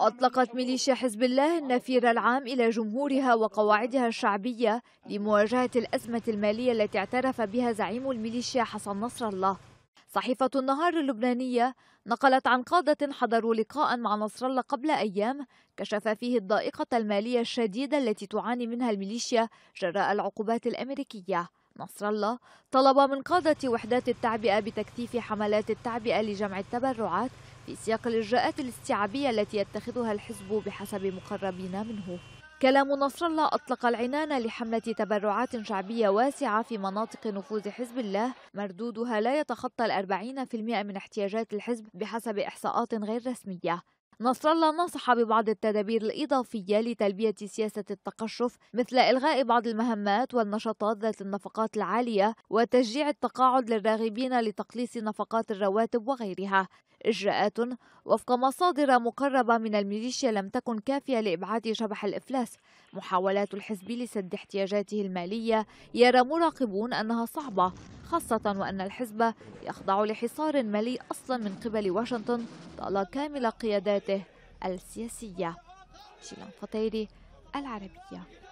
أطلقت ميليشيا حزب الله آه، النفير العام إلى جمهورها وقواعدها الشعبية لمواجهة الأزمة المالية التي اعترف بها زعيم الميليشيا حسن نصر الله صحيفة النهار اللبنانية نقلت عن قادة حضروا لقاء مع نصر الله قبل أيام كشف فيه الضائقة المالية الشديدة التي تعاني منها الميليشيا جراء العقوبات الأمريكية نصر الله طلب من قادة وحدات التعبئة بتكثيف حملات التعبئة لجمع التبرعات في سياق الإجراءات الاستيعابية التي يتخذها الحزب بحسب مقربين منه كلام نصر الله أطلق العنان لحملة تبرعات شعبية واسعة في مناطق نفوذ حزب الله مردودها لا يتخطى الأربعين في المئة من احتياجات الحزب بحسب إحصاءات غير رسمية نصر الله نصح ببعض التدابير الإضافية لتلبية سياسة التقشف مثل إلغاء بعض المهمات والنشاطات ذات النفقات العالية وتشجيع التقاعد للراغبين لتقليص نفقات الرواتب وغيرها إجراءات وفق مصادر مقربة من الميليشيا لم تكن كافية لإبعاد شبح الإفلاس محاولات الحزب لسد احتياجاته المالية يرى مراقبون أنها صعبة خاصة وأن الحزب يخضع لحصار مالي أصلا من قبل واشنطن طال كامل قياداته السياسية شيلان فطيري العربية